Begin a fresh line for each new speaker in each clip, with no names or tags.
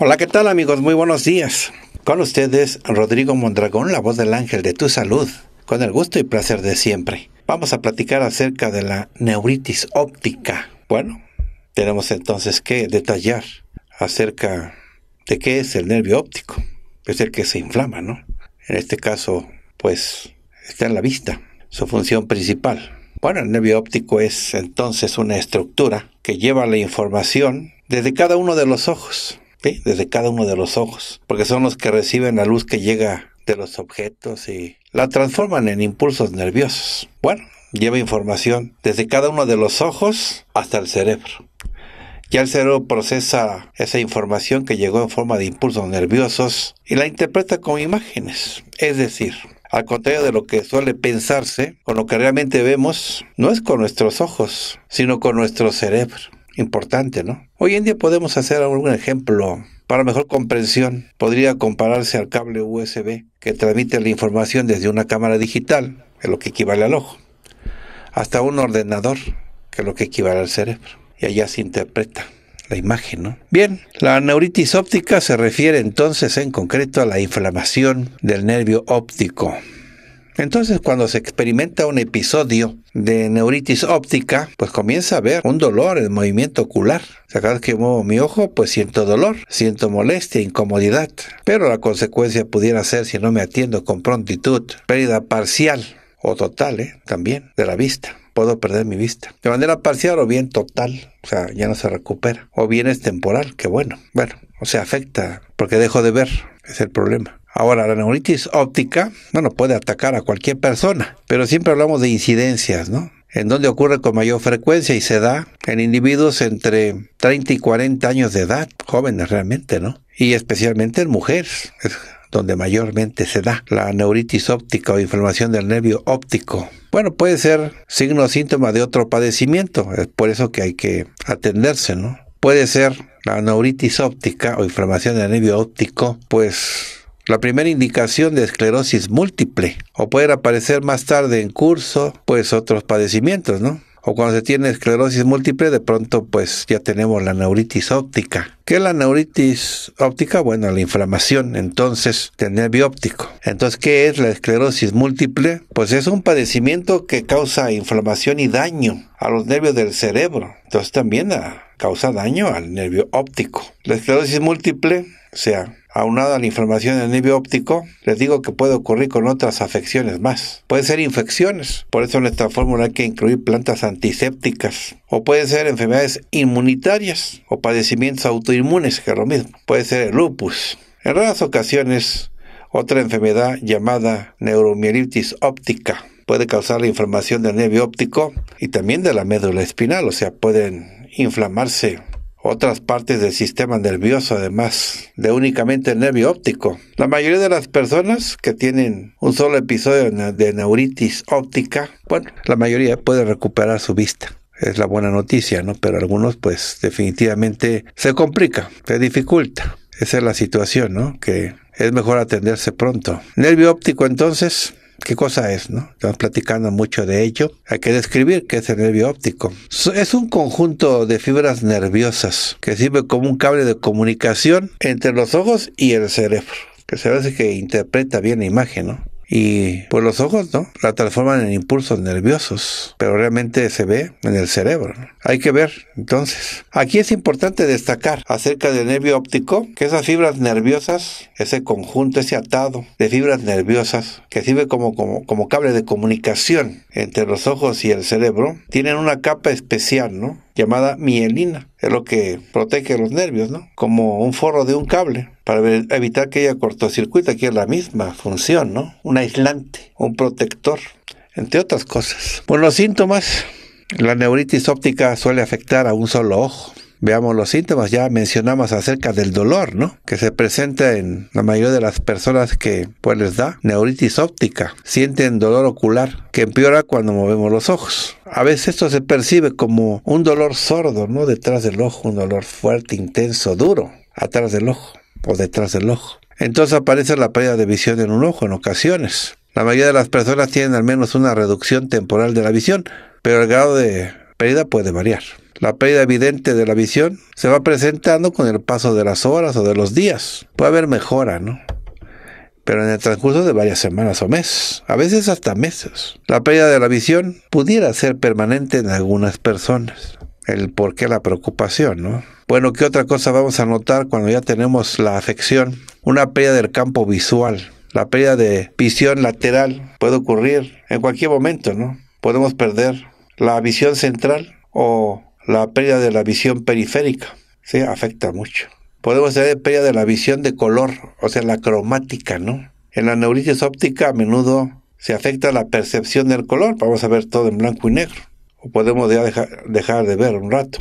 Hola, ¿qué tal amigos? Muy buenos días. Con ustedes, Rodrigo Mondragón, la voz del ángel de tu salud, con el gusto y placer de siempre. Vamos a platicar acerca de la neuritis óptica. Bueno, tenemos entonces que detallar acerca de qué es el nervio óptico. Es el que se inflama, ¿no? En este caso, pues está en la vista, su función principal. Bueno, el nervio óptico es entonces una estructura que lleva la información desde cada uno de los ojos desde cada uno de los ojos, porque son los que reciben la luz que llega de los objetos y la transforman en impulsos nerviosos. Bueno, lleva información desde cada uno de los ojos hasta el cerebro. Ya el cerebro procesa esa información que llegó en forma de impulsos nerviosos y la interpreta como imágenes. Es decir, al contrario de lo que suele pensarse, con lo que realmente vemos no es con nuestros ojos, sino con nuestro cerebro importante, ¿no? Hoy en día podemos hacer algún ejemplo para mejor comprensión. Podría compararse al cable USB que transmite la información desde una cámara digital, que es lo que equivale al ojo, hasta un ordenador, que es lo que equivale al cerebro. Y allá se interpreta la imagen, ¿no? Bien, la neuritis óptica se refiere entonces en concreto a la inflamación del nervio óptico entonces, cuando se experimenta un episodio de neuritis óptica, pues comienza a ver un dolor en movimiento ocular. O sea, cada que muevo mi ojo, pues siento dolor, siento molestia, incomodidad. Pero la consecuencia pudiera ser, si no me atiendo con prontitud, pérdida parcial o total, ¿eh? también, de la vista puedo perder mi vista. De manera parcial o bien total, o sea, ya no se recupera. O bien es temporal, que bueno. Bueno, o sea, afecta porque dejo de ver, es el problema. Ahora, la neuritis óptica, bueno, puede atacar a cualquier persona, pero siempre hablamos de incidencias, ¿no? en donde ocurre con mayor frecuencia y se da en individuos entre 30 y 40 años de edad, jóvenes realmente, ¿no? Y especialmente en mujeres, es donde mayormente se da la neuritis óptica o inflamación del nervio óptico. Bueno, puede ser signo o síntoma de otro padecimiento, es por eso que hay que atenderse, ¿no? Puede ser la neuritis óptica o inflamación del nervio óptico, pues la primera indicación de esclerosis múltiple o puede aparecer más tarde en curso pues otros padecimientos, ¿no? o cuando se tiene esclerosis múltiple, de pronto pues ya tenemos la neuritis óptica. ¿Qué es la neuritis óptica? Bueno, la inflamación entonces del nervio óptico. Entonces, ¿qué es la esclerosis múltiple? Pues es un padecimiento que causa inflamación y daño a los nervios del cerebro. Entonces también ah, causa daño al nervio óptico. La esclerosis múltiple, o sea, Aunada a la inflamación del nervio óptico, les digo que puede ocurrir con otras afecciones más. Puede ser infecciones, por eso en esta fórmula hay que incluir plantas antisépticas. O pueden ser enfermedades inmunitarias o padecimientos autoinmunes, que es lo mismo. Puede ser el lupus. En raras ocasiones, otra enfermedad llamada neuromielitis óptica puede causar la inflamación del nervio óptico y también de la médula espinal, o sea, pueden inflamarse otras partes del sistema nervioso, además de únicamente el nervio óptico. La mayoría de las personas que tienen un solo episodio de neuritis óptica, bueno, la mayoría puede recuperar su vista. Es la buena noticia, ¿no? Pero algunos, pues, definitivamente se complica, se dificulta. Esa es la situación, ¿no? Que es mejor atenderse pronto. Nervio óptico, entonces, ¿Qué cosa es? No? Estamos platicando mucho de ello. Hay que describir qué es el nervio óptico. Es un conjunto de fibras nerviosas que sirve como un cable de comunicación entre los ojos y el cerebro, que se hace que interpreta bien la imagen, ¿no? Y pues los ojos, ¿no? La transforman en impulsos nerviosos, pero realmente se ve en el cerebro. Hay que ver, entonces. Aquí es importante destacar acerca del nervio óptico que esas fibras nerviosas, ese conjunto, ese atado de fibras nerviosas que sirve como, como, como cable de comunicación entre los ojos y el cerebro, tienen una capa especial, ¿no? llamada mielina. Es lo que protege los nervios, ¿no? Como un forro de un cable para evitar que haya cortocircuito, que es la misma función, ¿no? Un aislante, un protector, entre otras cosas. Bueno, los síntomas, la neuritis óptica suele afectar a un solo ojo. Veamos los síntomas. Ya mencionamos acerca del dolor, ¿no? Que se presenta en la mayoría de las personas que pues les da neuritis óptica. Sienten dolor ocular que empeora cuando movemos los ojos. A veces esto se percibe como un dolor sordo, ¿no? Detrás del ojo, un dolor fuerte, intenso, duro, atrás del ojo o detrás del ojo. Entonces aparece la pérdida de visión en un ojo en ocasiones. La mayoría de las personas tienen al menos una reducción temporal de la visión, pero el grado de pérdida puede variar. La pérdida evidente de la visión se va presentando con el paso de las horas o de los días. Puede haber mejora, ¿no? pero en el transcurso de varias semanas o meses, a veces hasta meses. La pérdida de la visión pudiera ser permanente en algunas personas. El por qué la preocupación, ¿no? Bueno, ¿qué otra cosa vamos a notar cuando ya tenemos la afección? Una pérdida del campo visual. La pérdida de visión lateral puede ocurrir en cualquier momento, ¿no? Podemos perder la visión central o la pérdida de la visión periférica. Sí, afecta mucho. Podemos tener pérdida de la visión de color, o sea, la cromática, ¿no? En la neuritis óptica a menudo se afecta la percepción del color. Vamos a ver todo en blanco y negro. O podemos dejar, de ver un rato.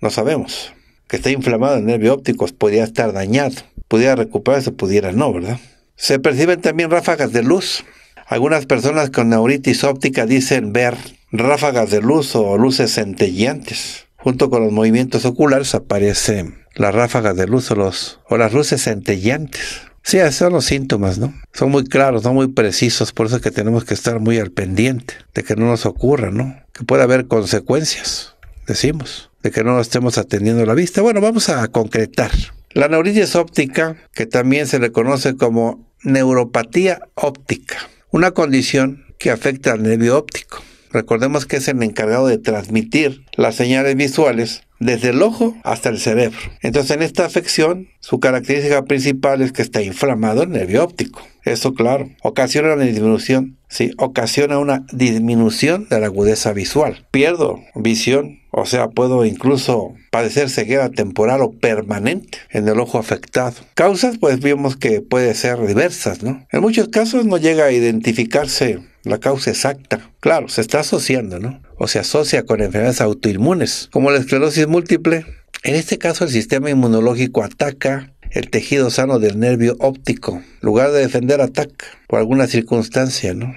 No sabemos. Que esté inflamado el nervio óptico, podría estar dañado. Pudiera recuperarse, pudiera no, ¿verdad? Se perciben también ráfagas de luz. Algunas personas con neuritis óptica dicen ver ráfagas de luz o luces centellantes. Junto con los movimientos oculares aparecen las ráfagas de luz o, o las luces centellantes. Sí, esos son los síntomas, ¿no? Son muy claros, son muy precisos, por eso es que tenemos que estar muy al pendiente de que no nos ocurra, ¿no? Que pueda haber consecuencias, decimos, de que no estemos atendiendo la vista. Bueno, vamos a concretar. La neuritis óptica, que también se le conoce como neuropatía óptica, una condición que afecta al nervio óptico. Recordemos que es el encargado de transmitir las señales visuales desde el ojo hasta el cerebro. Entonces en esta afección su característica principal es que está inflamado el nervio óptico. Eso claro, ocasiona una disminución, sí, ocasiona una disminución de la agudeza visual. Pierdo visión, o sea, puedo incluso padecer ceguera temporal o permanente en el ojo afectado. Causas, pues vimos que puede ser diversas, ¿no? En muchos casos no llega a identificarse la causa exacta. Claro, se está asociando, ¿no? O se asocia con enfermedades autoinmunes, como la esclerosis múltiple. En este caso, el sistema inmunológico ataca el tejido sano del nervio óptico. lugar de defender, ataca por alguna circunstancia, ¿no?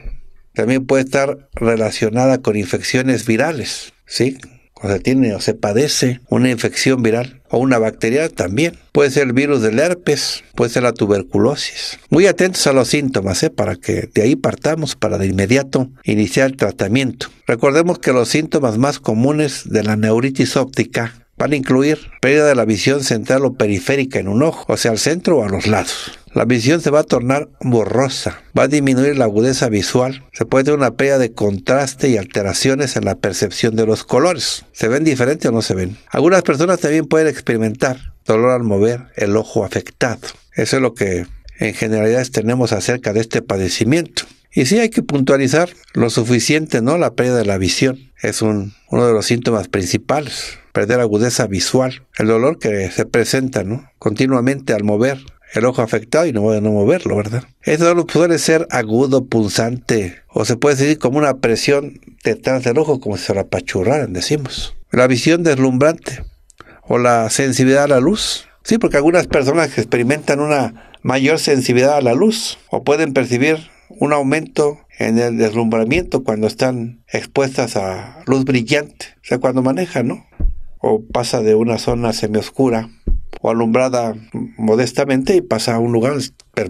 También puede estar relacionada con infecciones virales, ¿sí? o se tiene o se padece una infección viral o una bacteria también. Puede ser el virus del herpes, puede ser la tuberculosis. Muy atentos a los síntomas, ¿eh? para que de ahí partamos para de inmediato iniciar el tratamiento. Recordemos que los síntomas más comunes de la neuritis óptica van a incluir pérdida de la visión central o periférica en un ojo, o sea, al centro o a los lados. La visión se va a tornar borrosa, va a disminuir la agudeza visual, se puede tener una pérdida de contraste y alteraciones en la percepción de los colores. ¿Se ven diferentes o no se ven? Algunas personas también pueden experimentar dolor al mover el ojo afectado. Eso es lo que en generalidades tenemos acerca de este padecimiento. Y sí hay que puntualizar lo suficiente, ¿no? La pérdida de la visión es uno de los síntomas principales perder agudeza visual, el dolor que se presenta ¿no? continuamente al mover el ojo afectado y no, no moverlo, ¿verdad? Este dolor puede ser agudo, punzante, o se puede decir como una presión detrás del ojo, como si se la apachurraran, decimos. La visión deslumbrante o la sensibilidad a la luz. Sí, porque algunas personas que experimentan una mayor sensibilidad a la luz o pueden percibir un aumento en el deslumbramiento cuando están expuestas a luz brillante, o sea, cuando manejan, ¿no? o pasa de una zona semioscura o alumbrada modestamente y pasa a un lugar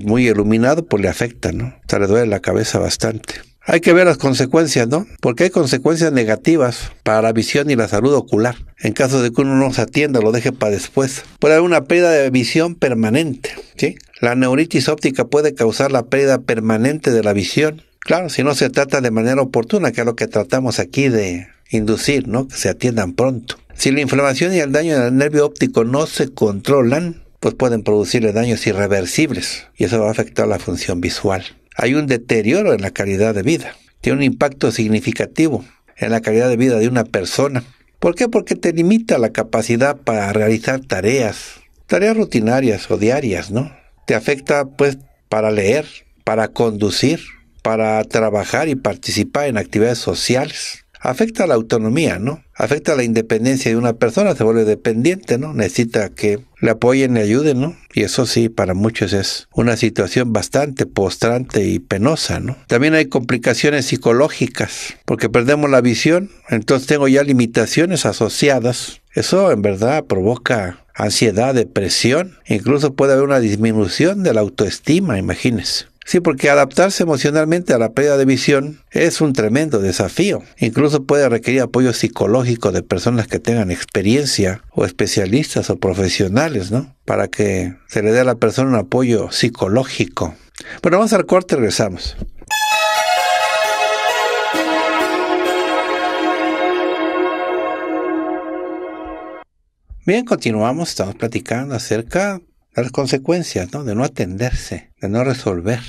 muy iluminado, pues le afecta, ¿no? O le duele la cabeza bastante. Hay que ver las consecuencias, ¿no? Porque hay consecuencias negativas para la visión y la salud ocular. En caso de que uno no se atienda, lo deje para después. Puede haber una pérdida de visión permanente, ¿sí? La neuritis óptica puede causar la pérdida permanente de la visión. Claro, si no se trata de manera oportuna, que es lo que tratamos aquí de inducir, ¿no? Que se atiendan pronto. Si la inflamación y el daño del nervio óptico no se controlan, pues pueden producirle daños irreversibles y eso va a afectar la función visual. Hay un deterioro en la calidad de vida. Tiene un impacto significativo en la calidad de vida de una persona. ¿Por qué? Porque te limita la capacidad para realizar tareas, tareas rutinarias o diarias, ¿no? Te afecta pues para leer, para conducir, para trabajar y participar en actividades sociales afecta la autonomía, ¿no? Afecta la independencia de una persona, se vuelve dependiente, ¿no? Necesita que le apoyen, le ayuden, ¿no? Y eso sí, para muchos es una situación bastante postrante y penosa, ¿no? También hay complicaciones psicológicas, porque perdemos la visión, entonces tengo ya limitaciones asociadas. Eso en verdad provoca ansiedad, depresión, incluso puede haber una disminución de la autoestima, imagínense. Sí, porque adaptarse emocionalmente a la pérdida de visión es un tremendo desafío. Incluso puede requerir apoyo psicológico de personas que tengan experiencia o especialistas o profesionales, ¿no? Para que se le dé a la persona un apoyo psicológico. Bueno, vamos al corte, regresamos. Bien, continuamos, estamos platicando acerca las consecuencias ¿no? de no atenderse, de no resolver.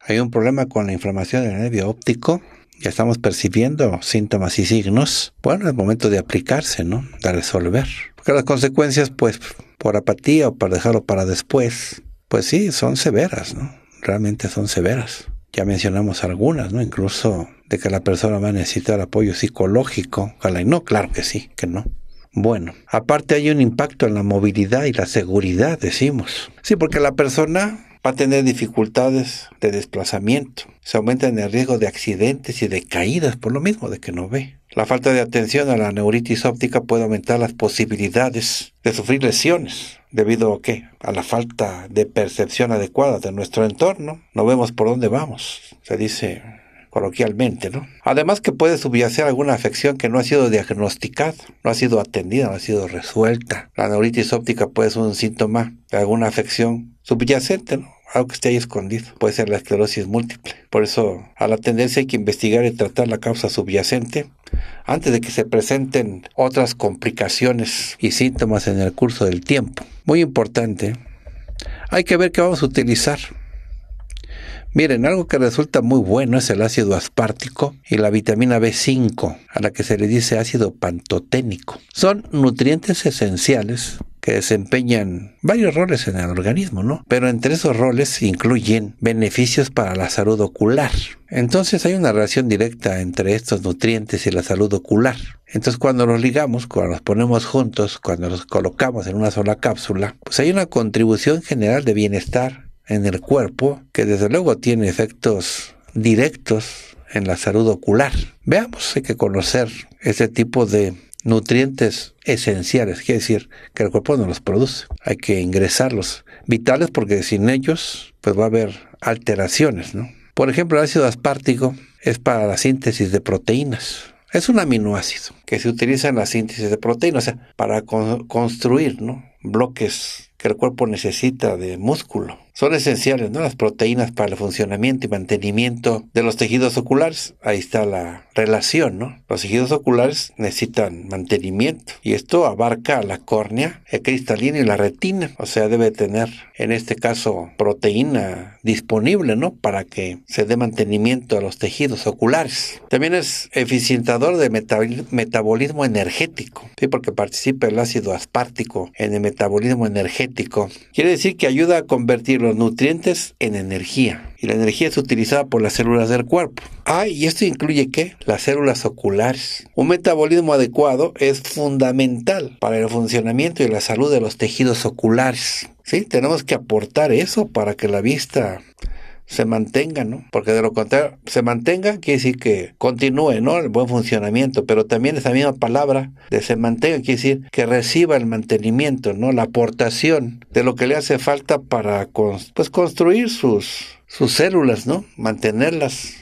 Hay un problema con la inflamación del nervio óptico, ya estamos percibiendo síntomas y signos. Bueno, es momento de aplicarse, ¿no? De resolver. Porque las consecuencias, pues, por apatía o para dejarlo para después, pues sí, son severas, ¿no? Realmente son severas. Ya mencionamos algunas, ¿no? Incluso de que la persona va a necesitar apoyo psicológico. Ojalá y no, claro que sí, que no. Bueno, aparte hay un impacto en la movilidad y la seguridad, decimos. Sí, porque la persona va a tener dificultades de desplazamiento. Se aumenta el riesgo de accidentes y de caídas por lo mismo de que no ve. La falta de atención a la neuritis óptica puede aumentar las posibilidades de sufrir lesiones. ¿Debido a qué? A la falta de percepción adecuada de nuestro entorno. No vemos por dónde vamos. Se dice, coloquialmente, ¿no? Además que puede subyacer alguna afección que no ha sido diagnosticada, no ha sido atendida, no ha sido resuelta. La neuritis óptica puede ser un síntoma de alguna afección subyacente, ¿no? algo que esté ahí escondido. Puede ser la esclerosis múltiple. Por eso, a la tendencia hay que investigar y tratar la causa subyacente antes de que se presenten otras complicaciones y síntomas en el curso del tiempo. Muy importante, ¿eh? hay que ver qué vamos a utilizar Miren, algo que resulta muy bueno es el ácido aspartico y la vitamina B5, a la que se le dice ácido pantoténico. Son nutrientes esenciales que desempeñan varios roles en el organismo, ¿no? Pero entre esos roles incluyen beneficios para la salud ocular. Entonces hay una relación directa entre estos nutrientes y la salud ocular. Entonces cuando los ligamos, cuando los ponemos juntos, cuando los colocamos en una sola cápsula, pues hay una contribución general de bienestar en el cuerpo que desde luego tiene efectos directos en la salud ocular. Veamos, hay que conocer ese tipo de nutrientes esenciales, quiere decir que el cuerpo no los produce, hay que ingresarlos, vitales porque sin ellos pues va a haber alteraciones, ¿no? Por ejemplo, el ácido aspartico es para la síntesis de proteínas. Es un aminoácido que se utiliza en la síntesis de proteínas, o sea, para construir ¿no? bloques que el cuerpo necesita de músculo. Son esenciales, ¿no? Las proteínas para el funcionamiento y mantenimiento de los tejidos oculares. Ahí está la relación, ¿no? Los tejidos oculares necesitan mantenimiento y esto abarca la córnea, el cristalino y la retina. O sea, debe tener, en este caso, proteína disponible, ¿no? Para que se dé mantenimiento a los tejidos oculares. También es eficientador de metabolismo energético, ¿sí? Porque participa el ácido aspartico en el metabolismo energético. Quiere decir que ayuda a convertir los nutrientes en energía. Y la energía es utilizada por las células del cuerpo. Ah, y esto incluye qué? Las células oculares. Un metabolismo adecuado es fundamental para el funcionamiento y la salud de los tejidos oculares. ¿Sí? Tenemos que aportar eso para que la vista se mantenga, ¿no? Porque de lo contrario, se mantenga quiere decir que continúe, ¿no? El buen funcionamiento, pero también esa misma palabra de se mantenga quiere decir que reciba el mantenimiento, ¿no? La aportación de lo que le hace falta para, pues, construir sus, sus células, ¿no? Mantenerlas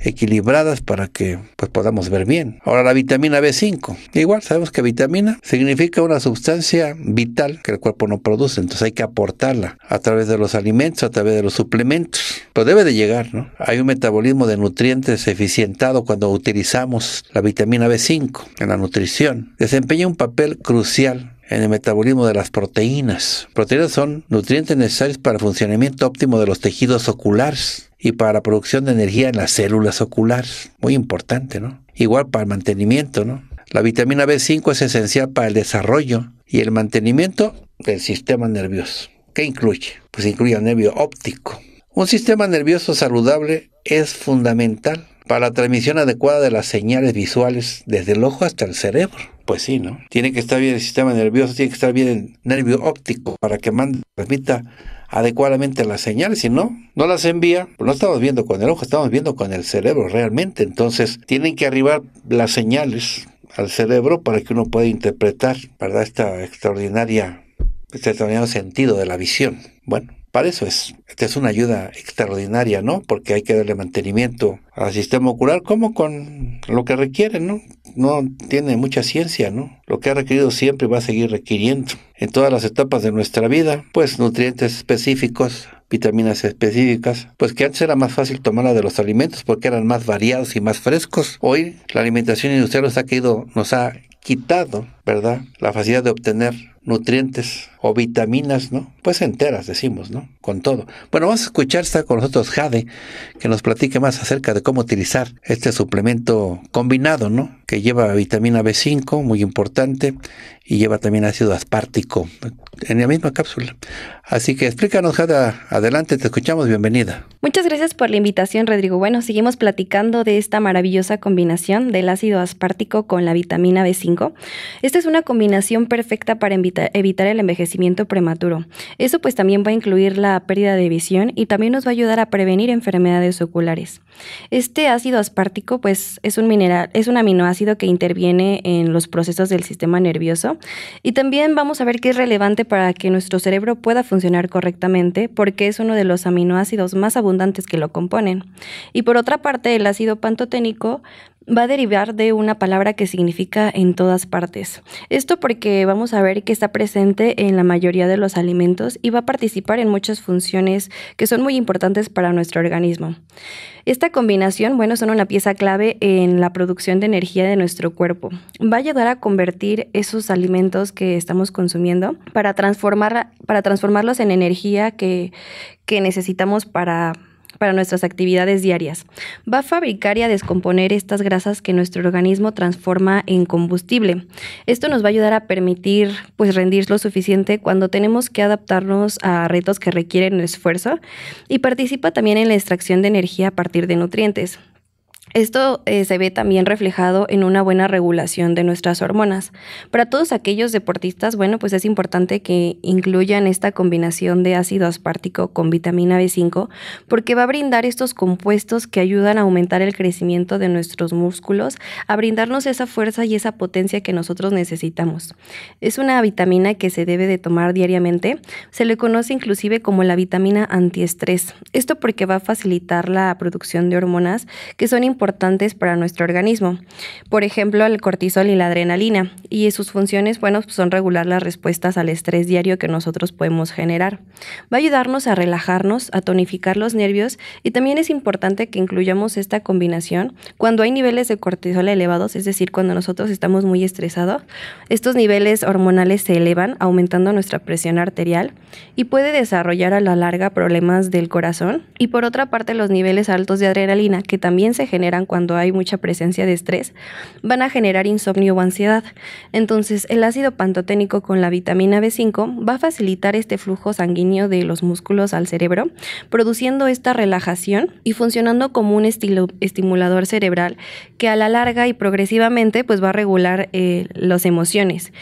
equilibradas para que pues, podamos ver bien. Ahora la vitamina B5. Igual sabemos que vitamina significa una sustancia vital que el cuerpo no produce, entonces hay que aportarla a través de los alimentos, a través de los suplementos. Pero pues debe de llegar, ¿no? Hay un metabolismo de nutrientes eficientado cuando utilizamos la vitamina B5 en la nutrición. Desempeña un papel crucial en el metabolismo de las proteínas. Proteínas son nutrientes necesarios para el funcionamiento óptimo de los tejidos oculares y para la producción de energía en las células oculares. Muy importante, ¿no? Igual para el mantenimiento, ¿no? La vitamina B5 es esencial para el desarrollo y el mantenimiento del sistema nervioso. ¿Qué incluye? Pues incluye el nervio óptico. Un sistema nervioso saludable es fundamental para la transmisión adecuada de las señales visuales desde el ojo hasta el cerebro. Pues sí, ¿no? Tiene que estar bien el sistema nervioso, tiene que estar bien el nervio óptico para que mande, transmita adecuadamente las señales, si no, no las envía, pues no estamos viendo con el ojo, estamos viendo con el cerebro realmente. Entonces, tienen que arribar las señales al cerebro para que uno pueda interpretar, ¿verdad? Esta extraordinaria, este extraordinario sentido de la visión. Bueno, para eso es, es una ayuda extraordinaria, ¿no? Porque hay que darle mantenimiento al sistema ocular como con lo que requiere, ¿no? No tiene mucha ciencia, ¿no? Lo que ha requerido siempre va a seguir requiriendo. En todas las etapas de nuestra vida, pues nutrientes específicos, vitaminas específicas, pues que antes era más fácil tomarla de los alimentos porque eran más variados y más frescos. Hoy la alimentación industrial ha, nos ha quitado, ¿verdad? La facilidad de obtener nutrientes o vitaminas, ¿no? Pues enteras, decimos, ¿no? Con todo. Bueno, vamos a escuchar, está con nosotros Jade, que nos platique más acerca de cómo utilizar este suplemento combinado, ¿no? que lleva vitamina B5, muy importante, y lleva también ácido aspártico en la misma cápsula. Así que explícanos, Jada, adelante, te escuchamos, bienvenida.
Muchas gracias por la invitación, Rodrigo. Bueno, seguimos platicando de esta maravillosa combinación del ácido aspártico con la vitamina B5. Esta es una combinación perfecta para evitar el envejecimiento prematuro. Eso pues también va a incluir la pérdida de visión y también nos va a ayudar a prevenir enfermedades oculares. Este ácido aspártico pues es un mineral, es un aminoácido que interviene en los procesos del sistema nervioso. Y también vamos a ver qué es relevante para que nuestro cerebro pueda funcionar correctamente, porque es uno de los aminoácidos más abundantes que lo componen. Y por otra parte, el ácido pantoténico va a derivar de una palabra que significa en todas partes. Esto porque vamos a ver que está presente en la mayoría de los alimentos y va a participar en muchas funciones que son muy importantes para nuestro organismo. Esta combinación, bueno, son una pieza clave en la producción de energía de nuestro cuerpo. Va a ayudar a convertir esos alimentos que estamos consumiendo para, transformar, para transformarlos en energía que necesitamos para para nuestras actividades diarias. Va a fabricar y a descomponer estas grasas que nuestro organismo transforma en combustible. Esto nos va a ayudar a permitir pues rendir lo suficiente cuando tenemos que adaptarnos a retos que requieren esfuerzo y participa también en la extracción de energía a partir de nutrientes. Esto eh, se ve también reflejado en una buena regulación de nuestras hormonas. Para todos aquellos deportistas, bueno, pues es importante que incluyan esta combinación de ácido aspartico con vitamina B5 porque va a brindar estos compuestos que ayudan a aumentar el crecimiento de nuestros músculos, a brindarnos esa fuerza y esa potencia que nosotros necesitamos. Es una vitamina que se debe de tomar diariamente. Se le conoce inclusive como la vitamina antiestrés. Esto porque va a facilitar la producción de hormonas que son importantes importantes para nuestro organismo. Por ejemplo, el cortisol y la adrenalina. Y sus funciones, bueno, pues, son regular las respuestas al estrés diario que nosotros podemos generar. Va a ayudarnos a relajarnos, a tonificar los nervios y también es importante que incluyamos esta combinación cuando hay niveles de cortisol elevados, es decir, cuando nosotros estamos muy estresados, estos niveles hormonales se elevan, aumentando nuestra presión arterial y puede desarrollar a la larga problemas del corazón. Y por otra parte, los niveles altos de adrenalina, que también se generan cuando hay mucha presencia de estrés van a generar insomnio o ansiedad. Entonces, el ácido pantoténico con la vitamina B5 va a facilitar este flujo sanguíneo de los músculos al cerebro, produciendo esta relajación y funcionando como un estimulador cerebral que a la larga y progresivamente pues va a regular eh, las emociones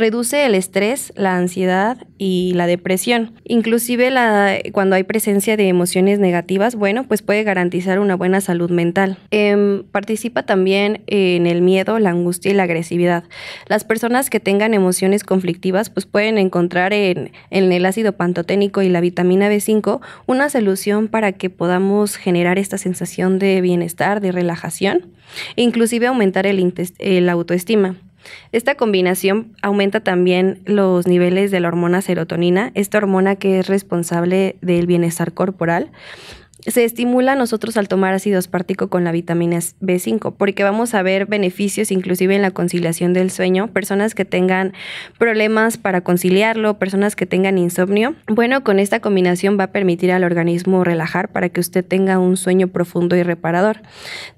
Reduce el estrés, la ansiedad y la depresión. Inclusive la, cuando hay presencia de emociones negativas, bueno, pues puede garantizar una buena salud mental. Em, participa también en el miedo, la angustia y la agresividad. Las personas que tengan emociones conflictivas, pues pueden encontrar en, el ácido pantoténico y la vitamina B5 una solución para que podamos generar esta sensación de bienestar, de relajación, e inclusive aumentar el, el autoestima. Esta combinación aumenta también los niveles de la hormona serotonina, esta hormona que es responsable del bienestar corporal se estimula a nosotros al tomar ácido aspartico con la vitamina B5, porque vamos a ver beneficios inclusive en la conciliación del sueño, personas que tengan problemas para conciliarlo, personas que tengan insomnio. Bueno, con esta combinación va a permitir al organismo relajar para que usted tenga un sueño profundo y reparador.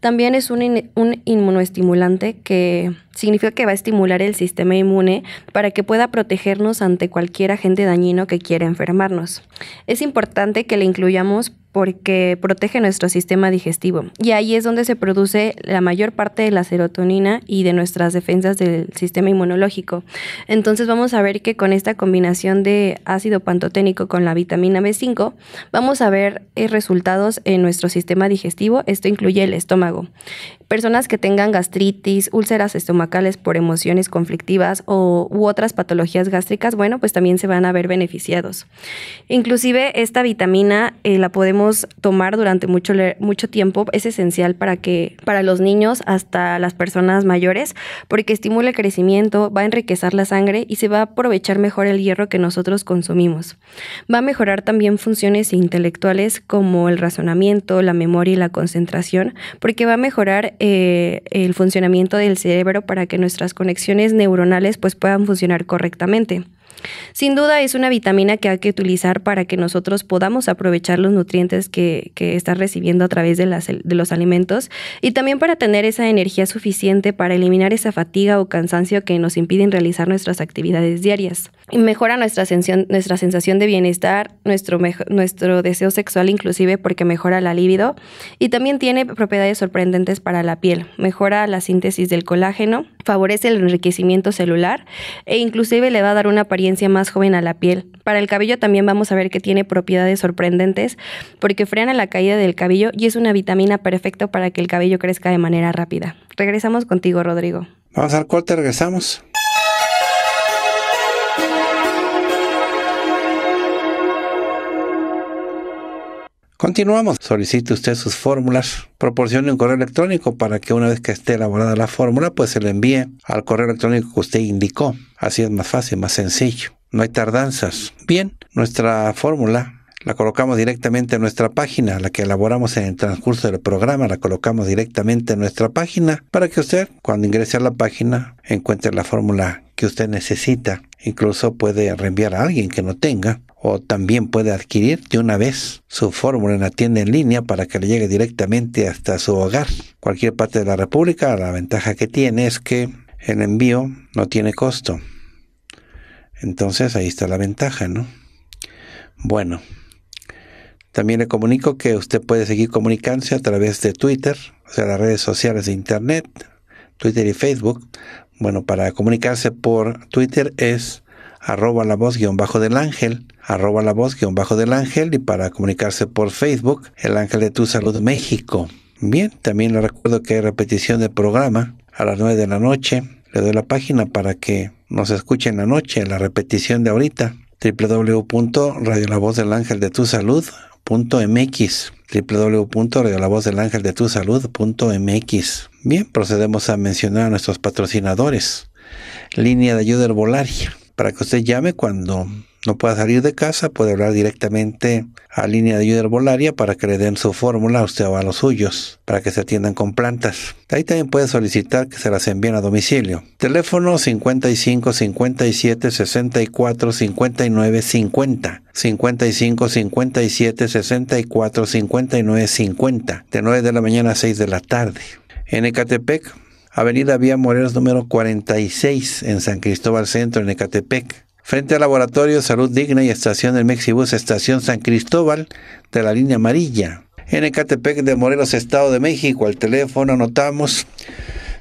También es un, un inmunoestimulante que significa que va a estimular el sistema inmune para que pueda protegernos ante cualquier agente dañino que quiera enfermarnos. Es importante que le incluyamos porque protege nuestro sistema digestivo. Y ahí es donde se produce la mayor parte de la serotonina y de nuestras defensas del sistema inmunológico. Entonces vamos a ver que con esta combinación de ácido pantoténico con la vitamina B5, vamos a ver eh, resultados en nuestro sistema digestivo. Esto incluye el estómago. Personas que tengan gastritis, úlceras estomacales por emociones conflictivas o, u otras patologías gástricas, bueno, pues también se van a ver beneficiados. Inclusive esta vitamina eh, la podemos tomar durante mucho, mucho tiempo. Es esencial para, que, para los niños hasta las personas mayores porque estimula el crecimiento, va a enriquecer la sangre y se va a aprovechar mejor el hierro que nosotros consumimos. Va a mejorar también funciones intelectuales como el razonamiento, la memoria y la concentración porque va a mejorar eh, el funcionamiento del cerebro para que nuestras conexiones neuronales pues, puedan funcionar correctamente. Sin duda es una vitamina que hay que utilizar para que nosotros podamos aprovechar los nutrientes que, que recibiendo a través de, de los alimentos y también para tener esa energía suficiente para eliminar esa fatiga o cansancio que nos impiden realizar nuestras actividades diarias. mejora nuestra sensación, nuestra sensación de bienestar, nuestro, nuestro deseo sexual inclusive porque mejora la libido y también tiene propiedades sorprendentes para la piel. Mejora la síntesis del colágeno, favorece el enriquecimiento celular e inclusive le va a dar una apariencia más joven a la piel. Para el cabello también vamos a ver que tiene propiedades sorprendentes porque frena la caída del cabello y es una vitamina perfecta para que el cabello crezca de manera rápida. Regresamos contigo, Rodrigo.
Vamos al corte, regresamos. Continuamos. Solicite usted sus fórmulas. Proporcione un correo electrónico para que una vez que esté elaborada la fórmula, pues se le envíe al correo electrónico que usted indicó. Así es más fácil, más sencillo. No hay tardanzas. Bien, nuestra fórmula la colocamos directamente en nuestra página, la que elaboramos en el transcurso del programa, la colocamos directamente en nuestra página para que usted, cuando ingrese a la página, encuentre la fórmula que usted necesita. Incluso puede reenviar a alguien que no tenga o también puede adquirir de una vez su fórmula en la tienda en línea para que le llegue directamente hasta su hogar. Cualquier parte de la República, la ventaja que tiene es que el envío no tiene costo. Entonces ahí está la ventaja, ¿no? Bueno, también le comunico que usted puede seguir comunicándose a través de Twitter, o sea, las redes sociales de Internet, Twitter y Facebook, bueno, para comunicarse por Twitter es arroba la voz guión bajo del ángel, arroba la voz guión bajo del ángel y para comunicarse por Facebook, el ángel de tu salud México. Bien, también le recuerdo que hay repetición de programa a las 9 de la noche. Le doy la página para que nos escuche en la noche la repetición de ahorita voz del ángel de tu salud .mx salud.mx Bien, procedemos a mencionar a nuestros patrocinadores. Línea de ayuda herbolaria, para que usted llame cuando no pueda salir de casa, puede hablar directamente a línea de ayuda herbolaria para que le den su fórmula, a usted o a los suyos, para que se atiendan con plantas. Ahí también puede solicitar que se las envíen a domicilio. Teléfono 55 57 64 59 50. 55 57 64 59 50. De 9 de la mañana a 6 de la tarde. En Ecatepec, Avenida Vía Morelos número 46 en San Cristóbal Centro, en Ecatepec. Frente al Laboratorio Salud Digna y Estación del Mexibus, Estación San Cristóbal de la línea amarilla. En Ecatepec de Morelos, Estado de México, al teléfono anotamos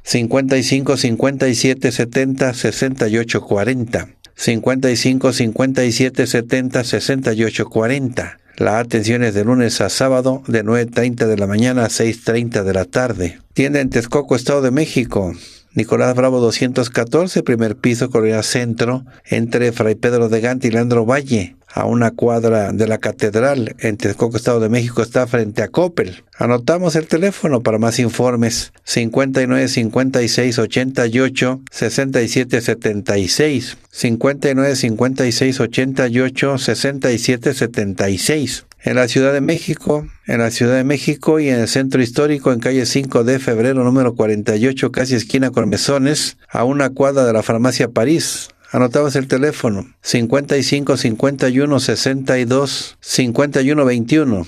55 57 70 68 40. 55 57 70 68 40. La atención es de lunes a sábado de 9.30 de la mañana a 6.30 de la tarde. Tienda en Texcoco, Estado de México. Nicolás Bravo 214, primer piso, Colonia Centro, entre Fray Pedro de Gante y Leandro Valle, a una cuadra de la Catedral, en Texcoco, Estado de México, está frente a Coppel. Anotamos el teléfono para más informes, 59 56 88 67 76, 59 56 88 67 76 en la Ciudad de México, en la Ciudad de México y en el centro histórico, en calle 5 de febrero número 48, casi esquina con Mesones, a una cuadra de la farmacia París. Anotabas el teléfono 55 51 62 51 21.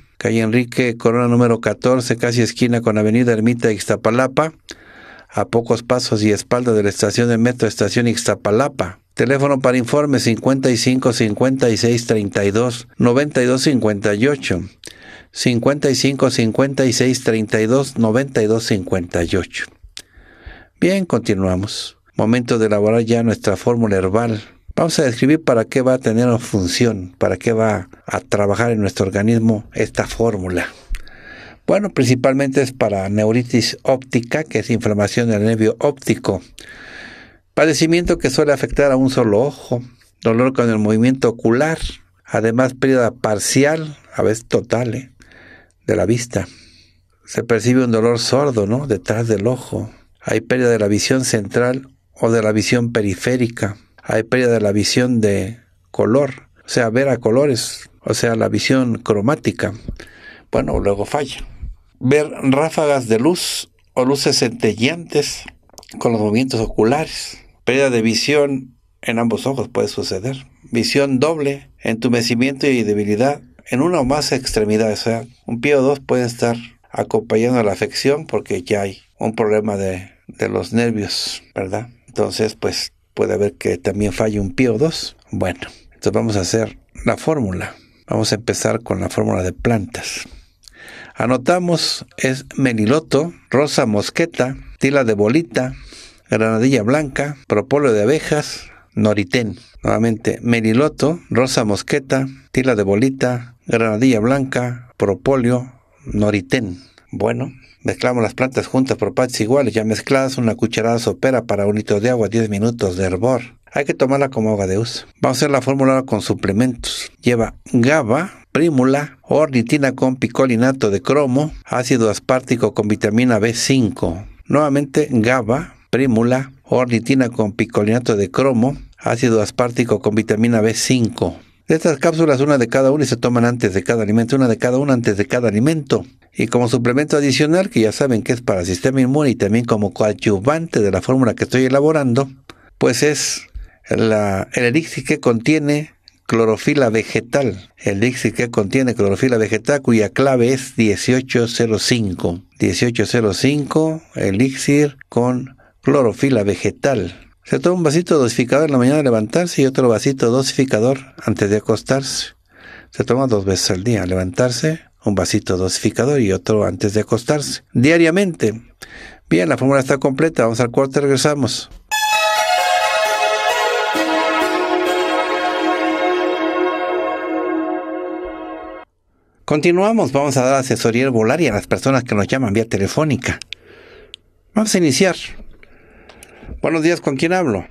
calle Enrique Corona número 14, casi esquina con Avenida Ermita Ixtapalapa, a pocos pasos y espalda de la estación de metro Estación Ixtapalapa. Teléfono para informe 55 56 32 92 58. 55 56 32 92 58. Bien, continuamos. Momento de elaborar ya nuestra fórmula herbal Vamos a describir para qué va a tener función, para qué va a trabajar en nuestro organismo esta fórmula. Bueno, principalmente es para neuritis óptica, que es inflamación del nervio óptico. Padecimiento que suele afectar a un solo ojo, dolor con el movimiento ocular, además pérdida parcial, a veces total, ¿eh? de la vista. Se percibe un dolor sordo, ¿no? Detrás del ojo. Hay pérdida de la visión central o de la visión periférica hay pérdida de la visión de color. O sea, ver a colores, o sea, la visión cromática. Bueno, luego falla. Ver ráfagas de luz o luces centellantes con los movimientos oculares. Pérdida de visión en ambos ojos puede suceder. Visión doble, entumecimiento y debilidad en una o más extremidades. O sea, un pie o dos puede estar acompañando la afección porque ya hay un problema de, de los nervios, ¿verdad? Entonces, pues puede haber que también falle un pie o dos. Bueno, entonces vamos a hacer la fórmula. Vamos a empezar con la fórmula de plantas. Anotamos es meliloto, rosa mosqueta, tila de bolita, granadilla blanca, propóleo de abejas, noritén. Nuevamente, meliloto, rosa mosqueta, tila de bolita, granadilla blanca, propóleo, noritén. Bueno, Mezclamos las plantas juntas por partes iguales, ya mezcladas, una cucharada sopera para un litro de agua, 10 minutos de hervor. Hay que tomarla como agua de uso. Vamos a hacer la fórmula con suplementos. Lleva GABA, primula, ornitina con picolinato de cromo, ácido aspartico con vitamina B5. Nuevamente GABA, primula, ornitina con picolinato de cromo, ácido aspartico con vitamina B5. Estas cápsulas, una de cada una, y se toman antes de cada alimento, una de cada una antes de cada alimento. Y como suplemento adicional, que ya saben que es para el sistema inmune y también como coadyuvante de la fórmula que estoy elaborando, pues es la, el elixir que contiene clorofila vegetal. El elixir que contiene clorofila vegetal, cuya clave es 1805. 1805, elixir con clorofila vegetal. Se toma un vasito dosificador en la mañana al levantarse y otro vasito dosificador antes de acostarse. Se toma dos veces al día, levantarse, un vasito dosificador y otro antes de acostarse. Diariamente. Bien, la fórmula está completa. Vamos al y regresamos. Continuamos, vamos a dar asesoría y a las personas que nos llaman vía telefónica. Vamos a iniciar Buenos días, ¿con quién hablo?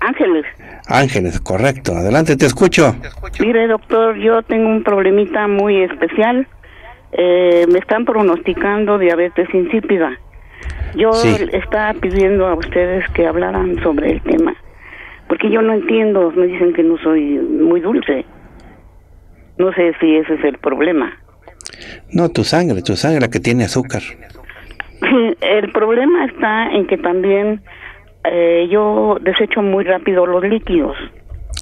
Ángeles. Ángeles, correcto. Adelante, te escucho.
Mire, doctor, yo tengo un problemita muy especial. Eh, me están pronosticando diabetes insípida. Yo estaba pidiendo a ustedes que hablaran sobre el tema, porque yo no entiendo, me dicen que no soy muy dulce. No sé si ese es el problema.
No, tu sangre, tu sangre que tiene azúcar.
El problema está en que también eh, yo desecho muy rápido los líquidos.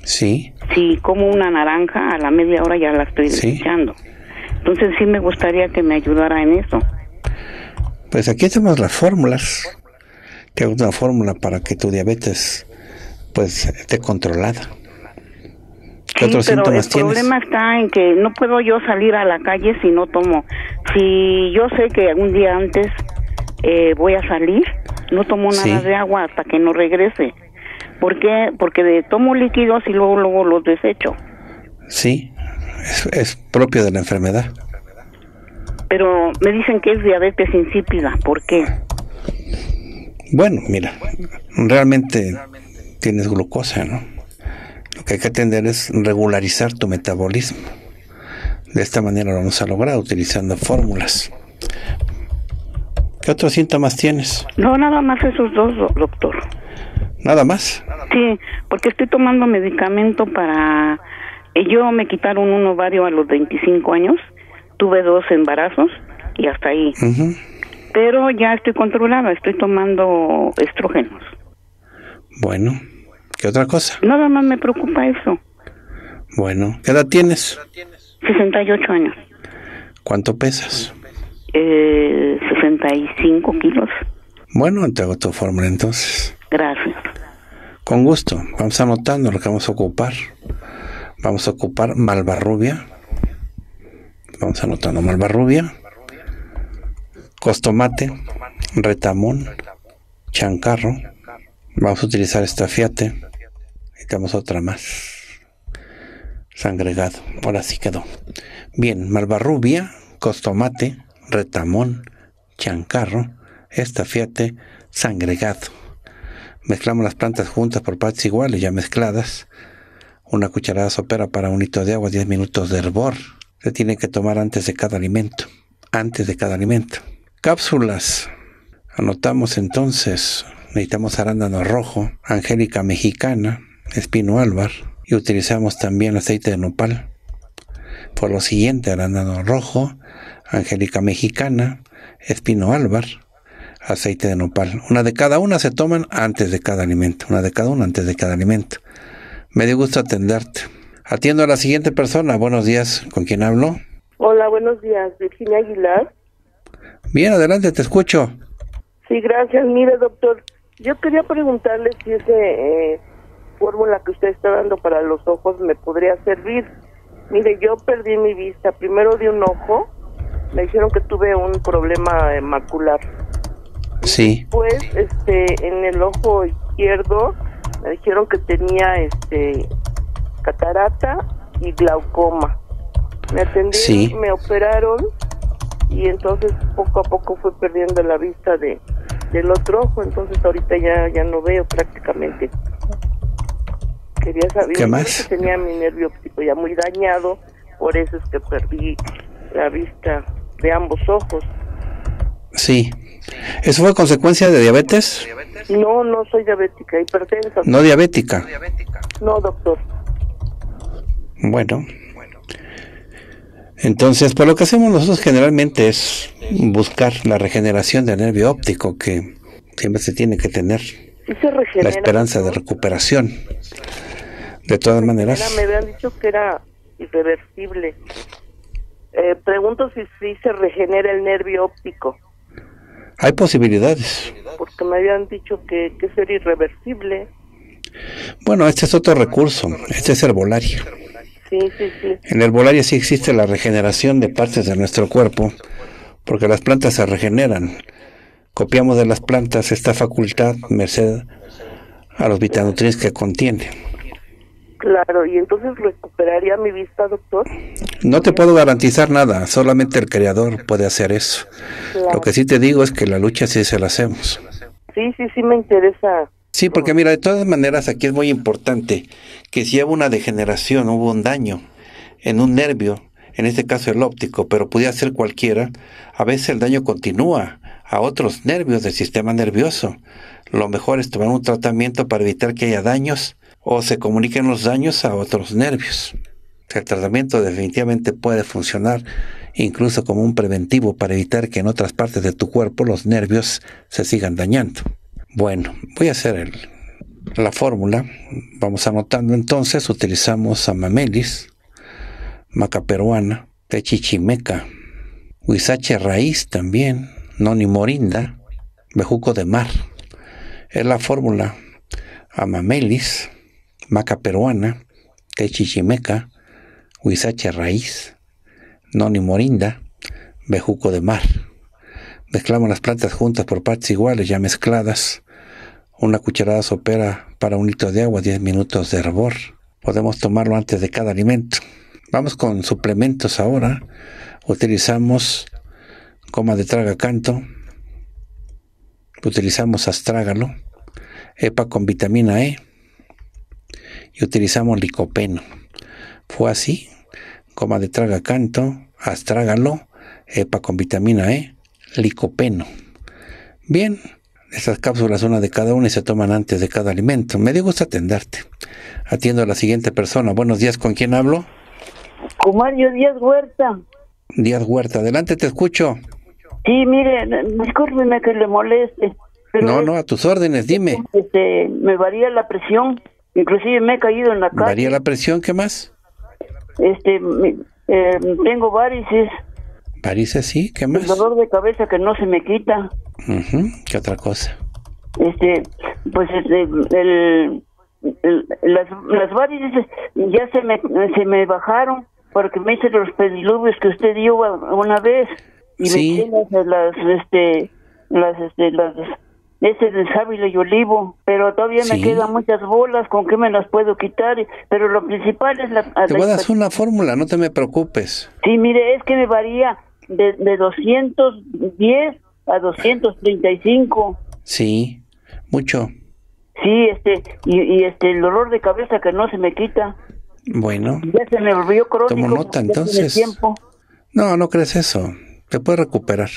Sí. Sí, como una naranja a la media hora ya la estoy desechando. Entonces sí me gustaría que me ayudara en eso.
Pues aquí tenemos las fórmulas. que una fórmula para que tu diabetes pues esté controlada. ¿Qué otros pero el problema
está en que no puedo yo salir a la calle si no tomo. Si yo sé que algún día antes eh, voy a salir, no tomo nada de agua hasta que no regrese. ¿Por qué? Porque tomo líquidos y luego, luego los desecho.
Sí, es, es propio de la enfermedad.
Pero me dicen que es diabetes insípida, ¿por qué?
Bueno, mira, realmente tienes glucosa, ¿no? Lo que hay que atender es regularizar tu metabolismo. De esta manera lo vamos a lograr utilizando fórmulas. ¿Qué otros síntomas tienes? No,
nada más esos dos, doctor. ¿Nada más? Sí, porque estoy tomando medicamento para... Eh, yo me quitaron un ovario a los 25 años, tuve dos embarazos y hasta ahí. Pero ya estoy controlada, estoy tomando estrógenos.
Bueno, ¿qué otra cosa? Nada más me preocupa eso. Bueno, ¿qué edad tienes?
68 años.
¿Cuánto pesas?
65 eh, kilos.
Bueno, hago tu fórmula entonces. Gracias. Con gusto. Vamos anotando lo que vamos a ocupar. Vamos a ocupar Malvarrubia. Vamos anotando Malvarrubia. Costomate. Retamón. Chancarro. Vamos a utilizar esta fiate. tenemos otra más. Sangregado. Ahora sí quedó. Bien, Malvarrubia. Costomate retamón, chancarro, estafiate, sangregado. Mezclamos las plantas juntas por partes iguales, ya mezcladas. Una cucharada sopera para un litro de agua, 10 minutos de hervor. Se tiene que tomar antes de cada alimento. Antes de cada alimento. Cápsulas. Anotamos entonces, necesitamos arándano rojo, angélica mexicana, espino álvar y utilizamos también aceite de nopal. Por lo siguiente, arándano rojo, Angélica Mexicana, Espino Álvar, aceite de nopal. Una de cada una se toman antes de cada alimento, una de cada una antes de cada alimento. Me dio gusto atenderte. Atiendo a la siguiente persona. Buenos días, ¿con quién hablo?
Hola, buenos días, Virginia Aguilar.
Bien, adelante, te escucho.
Sí, gracias. Mire, doctor, yo quería preguntarle si esa eh, fórmula que usted está dando para los ojos me podría servir. Mire, yo perdí mi vista, primero de un ojo, me dijeron que tuve un problema macular. Sí. Pues, este, en el ojo izquierdo me dijeron que tenía, este, catarata y glaucoma. Me atendieron, me operaron y entonces poco a poco fue perdiendo la vista de del otro ojo, entonces ahorita ya ya no veo prácticamente. Quería saber que tenía mi nervio óptico ya muy dañado, por eso es que perdí la vista de ambos ojos.
Sí. ¿Eso fue consecuencia de diabetes?
No, no soy diabética,
¿No diabética? No, doctor. Bueno. Entonces, pues lo que hacemos nosotros generalmente es buscar la regeneración del nervio óptico que siempre se tiene que tener.
La esperanza
de recuperación. De todas maneras. Me
habían dicho que era irreversible. Eh, pregunto si, si se regenera el nervio óptico.
Hay posibilidades.
Porque me habían dicho que, que ser irreversible.
Bueno, este es otro recurso, este es herbolario.
Sí, sí, sí.
En si sí existe la regeneración de partes de nuestro cuerpo, porque las plantas se regeneran. Copiamos de las plantas esta facultad merced a los vitaminutrientes que contiene.
Claro, y entonces recuperaría mi vista, doctor.
No te puedo garantizar nada, solamente el creador puede hacer eso. Lo que sí te digo es que la lucha sí se la hacemos.
Sí, sí, sí me interesa.
Sí, porque mira, de todas maneras aquí es muy importante que si hubo una degeneración, hubo un daño en un nervio, en este caso el óptico, pero pudiera ser cualquiera, a veces el daño continúa a otros nervios del sistema nervioso. Lo mejor es tomar un tratamiento para evitar que haya daños o se comuniquen los daños a otros nervios. El tratamiento definitivamente puede funcionar incluso como un preventivo para evitar que en otras partes de tu cuerpo los nervios se sigan dañando. Bueno, voy a hacer la fórmula. Vamos anotando entonces, utilizamos amamelis, maca peruana, techichimeca, huizache raíz también, noni morinda, bejuco de mar. Es la fórmula amamelis, maca peruana, techichimeca, huizache raíz, noni morinda, bejuco de mar. Mezclamos las plantas juntas por partes iguales, ya mezcladas. Una cucharada sopera para un litro de agua, 10 minutos de hervor. Podemos tomarlo antes de cada alimento. Vamos con suplementos ahora. Utilizamos coma de traga canto. Utilizamos astrágalo. EPA con vitamina E y utilizamos licopeno. Fue así, coma de traga canto, astrágalo, EPA con vitamina E, licopeno. Bien, estas cápsulas, una de cada una, y se toman antes de cada alimento. Me dio gusto atenderte. Atiendo a la siguiente persona. Buenos días, ¿con quién hablo?
Con Díaz Huerta.
Díaz Huerta, adelante, te escucho.
Sí, mire, discúlpeme que le moleste.
no, no, a tus órdenes, dime.
me varía la presión. Inclusive me he caído en la calle.
¿Varía la presión? ¿Qué más?
Este, eh, tengo varices.
¿Varices, sí? ¿Qué más? El dolor
de cabeza que no se me quita.
¿Qué otra cosa?
Este, pues este, el, las, las varices ya se me, se me bajaron porque me hice los pedilubios que usted dio una vez y sí. me las, este, las, este, las este el yo y olivo, pero todavía me quedan muchas bolas, ¿con que me las puedo quitar? Pero lo principal es la... Te voy a dar
una fórmula, no te me preocupes.
Sí, mire, es que me varía de, de 210 a 235.
Sí, mucho.
Sí, este, y, este, el dolor de cabeza que no se me quita.
Bueno. Ya
se me volvió crónico. entonces. Tiempo.
No, no crees eso. Te puedes recuperar.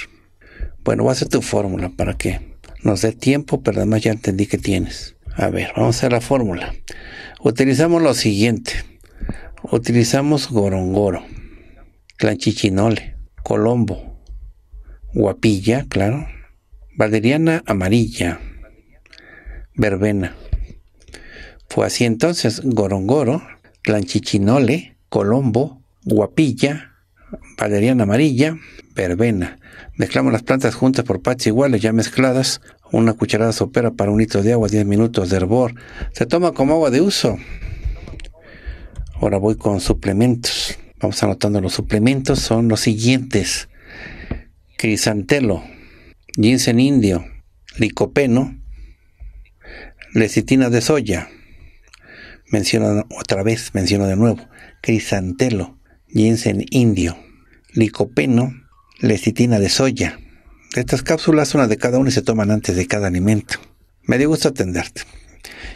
Bueno, voy a hacer tu fórmula para que nos dé tiempo, pero además ya entendí que tienes. A ver, vamos a la fórmula. Utilizamos lo siguiente. Utilizamos gorongoro, clanchichinole, colombo, guapilla, claro, valeriana amarilla, verbena. Fue así entonces gorongoro, clanchichinole, colombo, guapilla, valeriana amarilla, verbena. Mezclamos las plantas juntas por partes iguales, ya mezcladas. Una cucharada sopera para un litro de agua, 10 minutos de hervor. Se toma como agua de uso. Ahora voy con suplementos. Vamos anotando los suplementos. Son los siguientes. Crisantelo, ginseng indio, licopeno, lecitina de soya. Menciono otra vez, menciono de nuevo. Crisantelo, ginseng indio, licopeno, lecitina de soya. Estas cápsulas, una de cada una, se toman antes de cada alimento. Me dio gusto atenderte.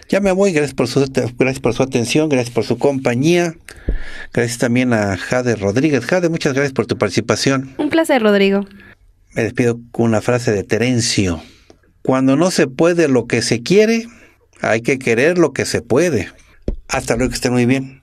Ya me voy, gracias por su, gracias por su atención, gracias por su compañía. Gracias también a Jade Rodríguez. Jade, muchas gracias por tu participación.
Un placer, Rodrigo.
Me despido con una frase de Terencio. Cuando no se puede lo que se quiere, hay que querer lo que se puede. Hasta luego, que esté muy bien.